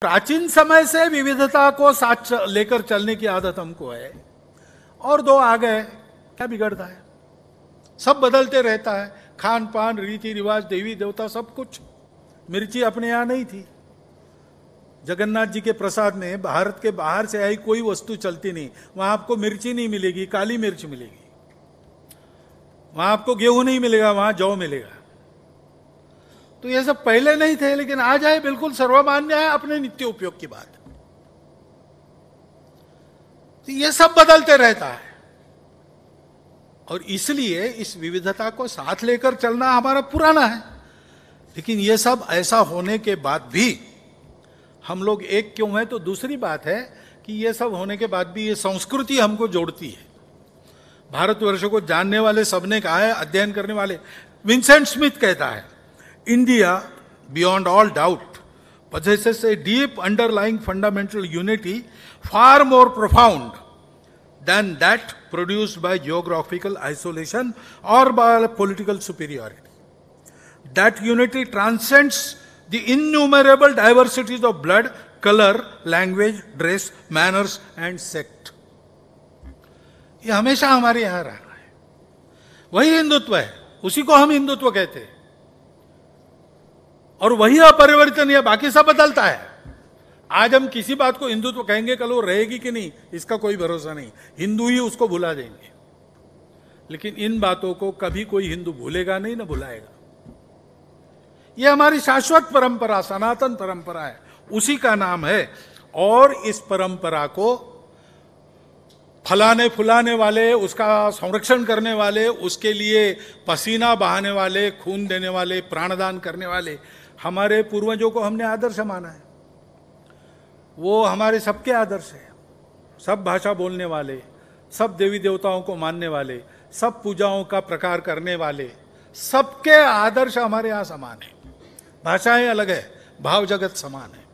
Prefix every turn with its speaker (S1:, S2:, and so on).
S1: प्राचीन समय से विविधता को साथ लेकर चलने की आदत हमको है और दो आ गए क्या बिगड़ता है सब बदलते रहता है खान पान रीति रिवाज देवी देवता सब कुछ मिर्ची अपने यहाँ नहीं थी जगन्नाथ जी के प्रसाद में भारत के बाहर से आई कोई वस्तु चलती नहीं वहां आपको मिर्ची नहीं मिलेगी काली मिर्च मिलेगी वहां आपको गेहूं नहीं मिलेगा वहां जौ मिलेगा तो ये सब पहले नहीं थे लेकिन आ जाए बिल्कुल सर्वमान्य है अपने नित्य उपयोग की बात तो ये सब बदलते रहता है और इसलिए इस विविधता को साथ लेकर चलना हमारा पुराना है लेकिन ये सब ऐसा होने के बाद भी हम लोग एक क्यों है तो दूसरी बात है कि ये सब होने के बाद भी ये संस्कृति हमको जोड़ती है भारतवर्ष को जानने वाले सबने कहा है अध्ययन करने वाले विंसेंट स्मिथ कहता है India, beyond all doubt, possesses a deep underlying fundamental unity far more profound than that produced by geographical isolation or by political superiority. That unity transcends the innumerable diversities of blood, color, language, dress, manners and sect. ये हमेशा हमारे यहाँ रहा है वही हिंदुत्व है उसी को हम हिंदुत्व कहते हैं और वही या बाकी सब बदलता है आज हम किसी बात को हिंदुत्व कहेंगे कल वो रहेगी कि नहीं इसका कोई भरोसा नहीं हिंदू ही उसको भुला देंगे लेकिन इन बातों को कभी कोई हिंदू भूलेगा नहीं ना भुलाएगा यह हमारी शाश्वत परंपरा सनातन परंपरा है उसी का नाम है और इस परंपरा को फलाने फुलाने वाले उसका संरक्षण करने वाले उसके लिए पसीना बहाने वाले खून देने वाले प्राणदान करने वाले हमारे पूर्वजों को हमने आदर्श माना है वो हमारे सबके आदर्श है सब भाषा बोलने वाले सब देवी देवताओं को मानने वाले सब पूजाओं का प्रकार करने वाले सबके आदर्श हमारे यहाँ समान है भाषाएं अलग है भाव जगत समान है